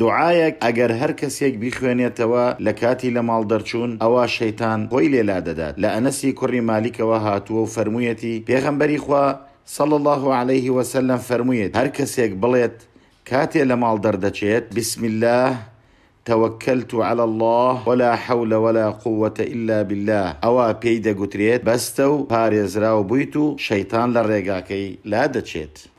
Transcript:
دوعاەک ئەگەر هەر کەسێک بیخوێنێتەوە لە کاتی لە ماڵ دەرچوون ئەوە شەیتان خۆی لێلا دەدات لە ئەنەسی کوڕی مالیکەوە هاتووە و فەرموویەتی پێغەمبەری خوا صل الله عليه وسلم فەرموویێت هەر کەسێک بڵێت کاتێ لە ماڵ دەردەچێت بسم الله توكلت على الله ولا حول ولا قوة إلا بالله أو بيدا قتريت بستو باريزراو بويتو شيطان لرقاكي لا دچيت